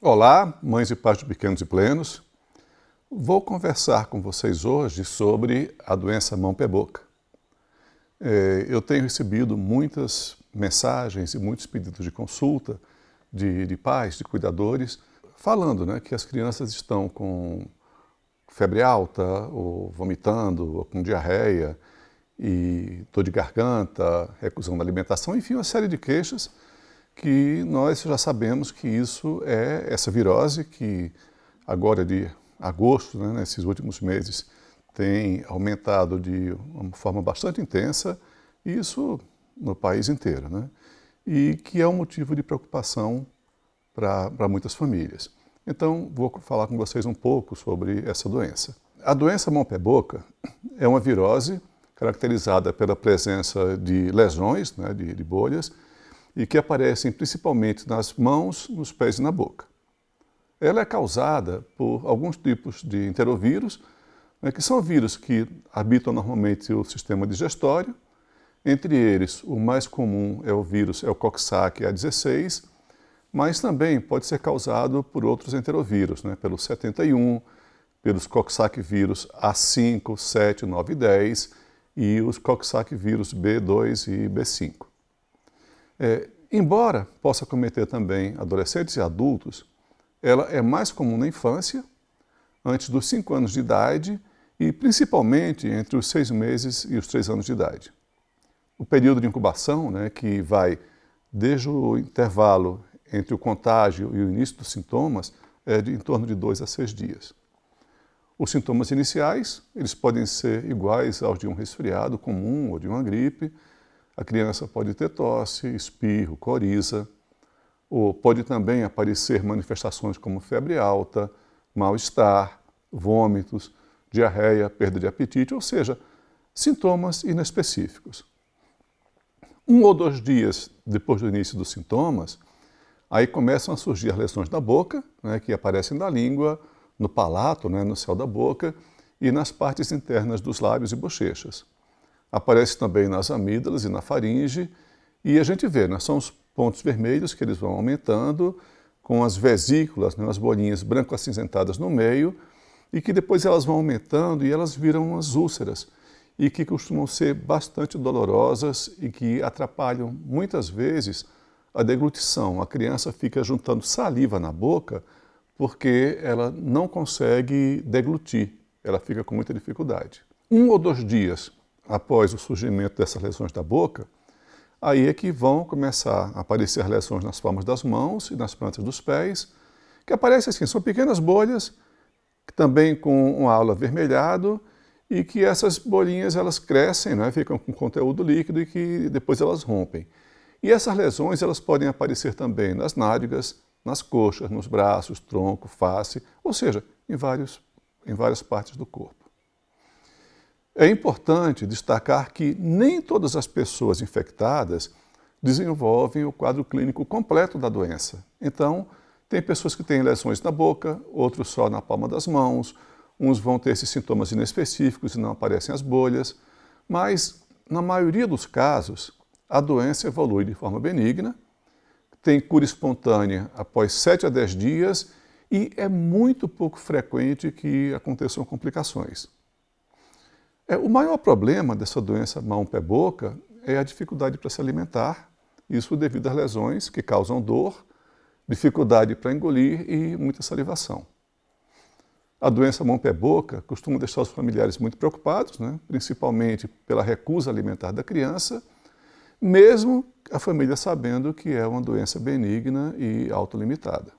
Olá, mães e pais de pequenos e plenos. Vou conversar com vocês hoje sobre a doença mão-pé-boca. É, eu tenho recebido muitas mensagens e muitos pedidos de consulta de, de pais, de cuidadores, falando né, que as crianças estão com febre alta, ou vomitando, ou com diarreia, e dor de garganta, recusão da alimentação, enfim, uma série de queixas que nós já sabemos que isso é essa virose que agora é de agosto, né, nesses últimos meses, tem aumentado de uma forma bastante intensa, e isso no país inteiro, né? e que é um motivo de preocupação para muitas famílias. Então, vou falar com vocês um pouco sobre essa doença. A doença mão-pé-boca é uma virose caracterizada pela presença de lesões, né, de, de bolhas, e que aparecem principalmente nas mãos, nos pés e na boca. Ela é causada por alguns tipos de enterovírus, né, que são vírus que habitam normalmente o sistema digestório. Entre eles, o mais comum é o vírus é o Coxsackie A16, mas também pode ser causado por outros enterovírus, né, pelo 71, pelos Coxsackie vírus A5, 7, 9 e 10 e os Coxsackie vírus B2 e B5. É, embora possa cometer também adolescentes e adultos, ela é mais comum na infância, antes dos 5 anos de idade e principalmente entre os 6 meses e os 3 anos de idade. O período de incubação, né, que vai desde o intervalo entre o contágio e o início dos sintomas, é de em torno de 2 a 6 dias. Os sintomas iniciais, eles podem ser iguais aos de um resfriado comum ou de uma gripe, a criança pode ter tosse, espirro, coriza, ou pode também aparecer manifestações como febre alta, mal-estar, vômitos, diarreia, perda de apetite, ou seja, sintomas inespecíficos. Um ou dois dias depois do início dos sintomas, aí começam a surgir as lesões na boca, né, que aparecem na língua, no palato, né, no céu da boca e nas partes internas dos lábios e bochechas aparece também nas amígdalas e na faringe, e a gente vê, né, são os pontos vermelhos que eles vão aumentando, com as vesículas, né, as bolinhas branco-acinzentadas no meio, e que depois elas vão aumentando e elas viram as úlceras, e que costumam ser bastante dolorosas e que atrapalham muitas vezes a deglutição. A criança fica juntando saliva na boca porque ela não consegue deglutir, ela fica com muita dificuldade. Um ou dois dias após o surgimento dessas lesões da boca, aí é que vão começar a aparecer lesões nas palmas das mãos e nas plantas dos pés, que aparecem assim, são pequenas bolhas, também com um halo avermelhado, e que essas bolinhas elas crescem, né, ficam com conteúdo líquido e que depois elas rompem. E essas lesões elas podem aparecer também nas nádegas, nas coxas, nos braços, tronco, face, ou seja, em, vários, em várias partes do corpo. É importante destacar que nem todas as pessoas infectadas desenvolvem o quadro clínico completo da doença. Então, tem pessoas que têm lesões na boca, outros só na palma das mãos, uns vão ter esses sintomas inespecíficos e não aparecem as bolhas, mas na maioria dos casos, a doença evolui de forma benigna, tem cura espontânea após 7 a 10 dias e é muito pouco frequente que aconteçam complicações. É, o maior problema dessa doença mão, pé, boca é a dificuldade para se alimentar, isso devido às lesões que causam dor, dificuldade para engolir e muita salivação. A doença mão, pé, boca costuma deixar os familiares muito preocupados, né? principalmente pela recusa alimentar da criança, mesmo a família sabendo que é uma doença benigna e autolimitada.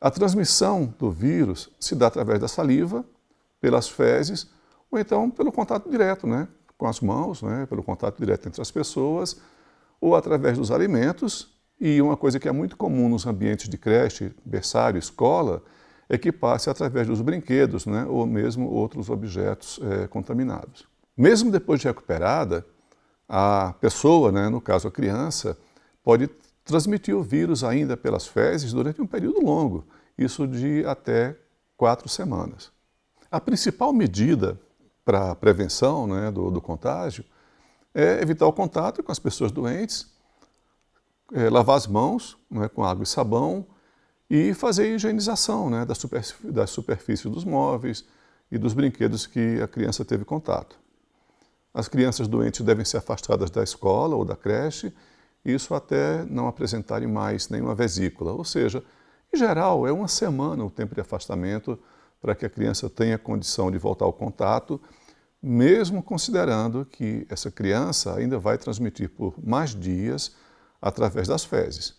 A transmissão do vírus se dá através da saliva, pelas fezes ou então pelo contato direto, né? com as mãos, né? pelo contato direto entre as pessoas, ou através dos alimentos. E uma coisa que é muito comum nos ambientes de creche, berçário, escola, é que passe através dos brinquedos, né? ou mesmo outros objetos é, contaminados. Mesmo depois de recuperada, a pessoa, né? no caso a criança, pode transmitir o vírus ainda pelas fezes durante um período longo, isso de até quatro semanas. A principal medida para prevenção né, do, do, contágio é evitar o contato com as pessoas doentes, é, lavar as mãos né, com água e sabão e fazer a higienização né, da, superfície, da superfície dos móveis e dos brinquedos que a criança teve contato. As crianças doentes devem ser afastadas da escola ou da creche, isso até não apresentarem mais nenhuma vesícula. Ou seja, em geral, é uma semana o tempo de afastamento para que a criança tenha condição de voltar ao contato, mesmo considerando que essa criança ainda vai transmitir por mais dias através das fezes.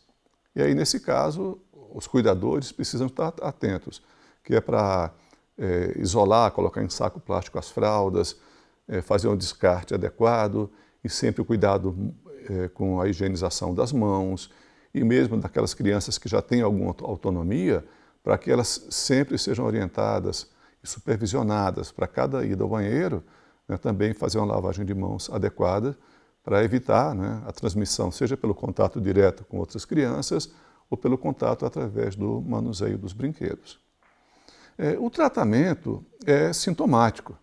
E aí, nesse caso, os cuidadores precisam estar atentos, que é para é, isolar, colocar em saco plástico as fraldas, é, fazer um descarte adequado e sempre o cuidado é, com a higienização das mãos e mesmo daquelas crianças que já têm alguma autonomia, para que elas sempre sejam orientadas e supervisionadas para cada ida ao banheiro, né, também fazer uma lavagem de mãos adequada para evitar né, a transmissão, seja pelo contato direto com outras crianças ou pelo contato através do manuseio dos brinquedos. É, o tratamento é sintomático,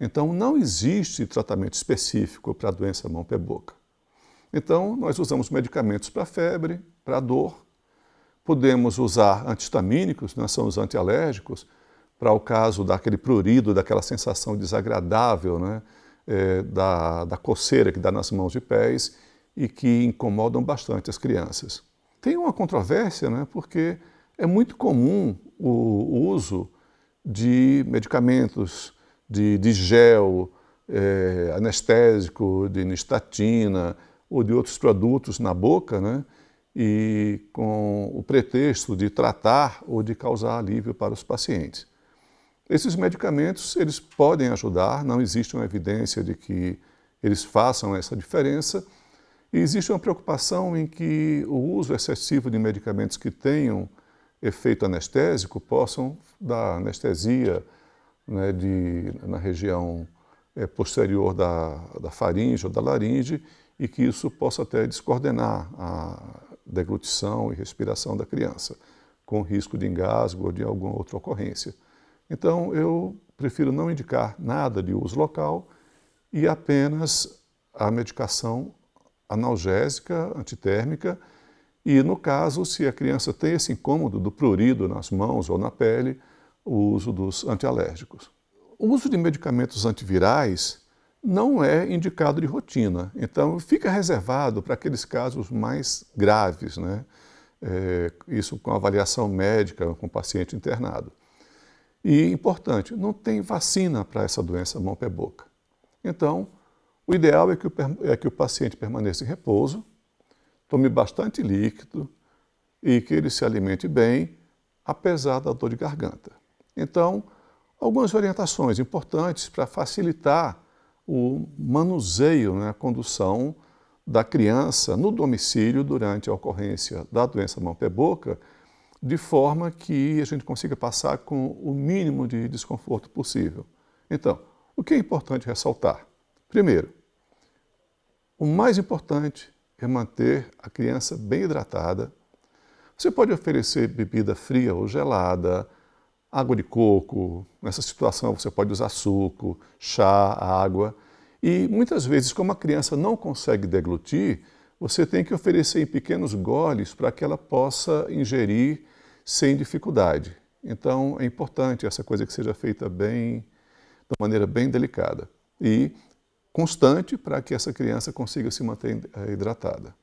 então não existe tratamento específico para a doença mão-pé-boca. Então nós usamos medicamentos para febre, para dor, Podemos usar antihistamínicos, né, são os antialérgicos, para o caso daquele prurido, daquela sensação desagradável né, é, da, da coceira que dá nas mãos e pés e que incomodam bastante as crianças. Tem uma controvérsia, né, porque é muito comum o uso de medicamentos, de, de gel, é, anestésico, de nistatina ou de outros produtos na boca, né, e com o pretexto de tratar ou de causar alívio para os pacientes. Esses medicamentos, eles podem ajudar, não existe uma evidência de que eles façam essa diferença. E existe uma preocupação em que o uso excessivo de medicamentos que tenham efeito anestésico possam dar anestesia né, de, na região é, posterior da, da faringe ou da laringe e que isso possa até descoordenar a, deglutição e respiração da criança, com risco de engasgo ou de alguma outra ocorrência. Então, eu prefiro não indicar nada de uso local e apenas a medicação analgésica, antitérmica, e no caso, se a criança tem esse incômodo do prurido nas mãos ou na pele, o uso dos antialérgicos. O uso de medicamentos antivirais não é indicado de rotina. Então, fica reservado para aqueles casos mais graves, né? É, isso com avaliação médica, com paciente internado. E, importante, não tem vacina para essa doença mão, pé, boca. Então, o ideal é que o, é que o paciente permaneça em repouso, tome bastante líquido e que ele se alimente bem, apesar da dor de garganta. Então, algumas orientações importantes para facilitar o manuseio, né, a condução da criança no domicílio durante a ocorrência da doença mão pé boca, de forma que a gente consiga passar com o mínimo de desconforto possível. Então, o que é importante ressaltar? Primeiro, o mais importante é manter a criança bem hidratada. Você pode oferecer bebida fria ou gelada, água de coco, nessa situação você pode usar suco, chá, água. E muitas vezes, como a criança não consegue deglutir, você tem que oferecer em pequenos goles para que ela possa ingerir sem dificuldade. Então é importante essa coisa que seja feita bem, de maneira bem delicada e constante para que essa criança consiga se manter hidratada.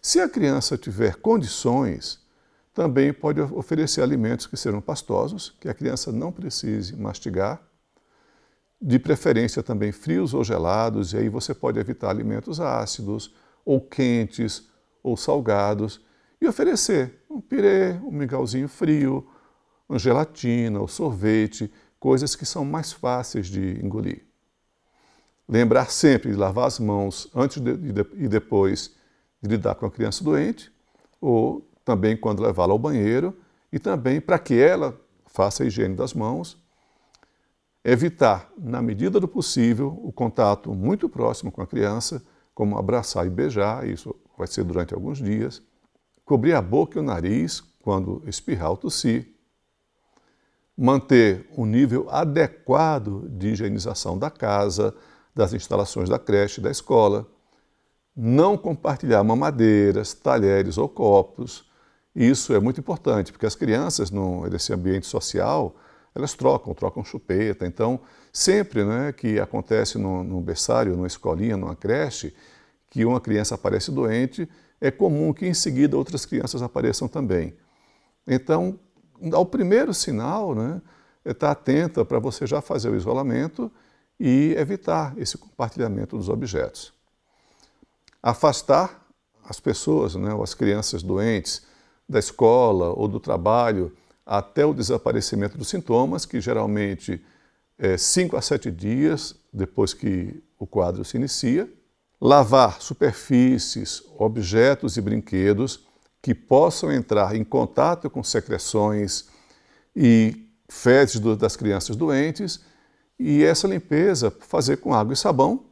Se a criança tiver condições, também pode oferecer alimentos que serão pastosos, que a criança não precise mastigar, de preferência também frios ou gelados, e aí você pode evitar alimentos ácidos, ou quentes, ou salgados, e oferecer um pirê, um mingauzinho frio, uma gelatina, ou um sorvete, coisas que são mais fáceis de engolir. Lembrar sempre de lavar as mãos antes e depois de lidar com a criança doente, ou também quando levá-la ao banheiro e também para que ela faça a higiene das mãos, evitar, na medida do possível, o contato muito próximo com a criança, como abraçar e beijar, isso vai ser durante alguns dias, cobrir a boca e o nariz quando espirrar ou tossir, manter um nível adequado de higienização da casa, das instalações da creche e da escola, não compartilhar mamadeiras, talheres ou copos, isso é muito importante, porque as crianças, no, nesse ambiente social, elas trocam, trocam chupeta. Então, sempre né, que acontece num, num berçário, numa escolinha, numa creche, que uma criança aparece doente, é comum que em seguida outras crianças apareçam também. Então, ao primeiro sinal, né, é estar atenta para você já fazer o isolamento e evitar esse compartilhamento dos objetos. Afastar as pessoas, né, ou as crianças doentes, da escola ou do trabalho até o desaparecimento dos sintomas, que geralmente é 5 a 7 dias depois que o quadro se inicia. Lavar superfícies, objetos e brinquedos que possam entrar em contato com secreções e fezes das crianças doentes. E essa limpeza fazer com água e sabão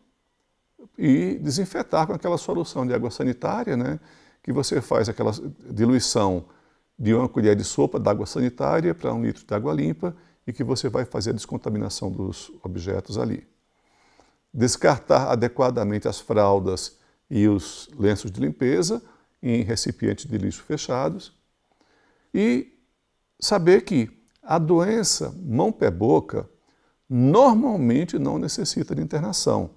e desinfetar com aquela solução de água sanitária, né? que você faz aquela diluição de uma colher de sopa d'água sanitária para um litro de água limpa e que você vai fazer a descontaminação dos objetos ali. Descartar adequadamente as fraldas e os lenços de limpeza em recipientes de lixo fechados. E saber que a doença mão-pé-boca normalmente não necessita de internação.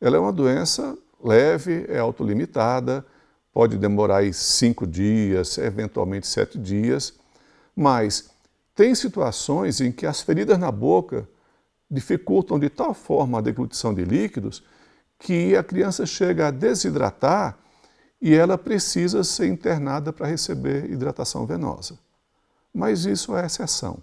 Ela é uma doença leve, é autolimitada, pode demorar aí cinco dias, eventualmente sete dias, mas tem situações em que as feridas na boca dificultam de tal forma a deglutição de líquidos que a criança chega a desidratar e ela precisa ser internada para receber hidratação venosa. Mas isso é exceção.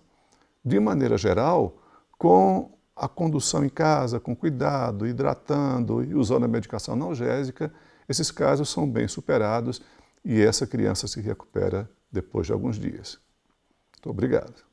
De maneira geral, com a condução em casa, com cuidado, hidratando e usando a medicação analgésica, esses casos são bem superados e essa criança se recupera depois de alguns dias. Muito obrigado.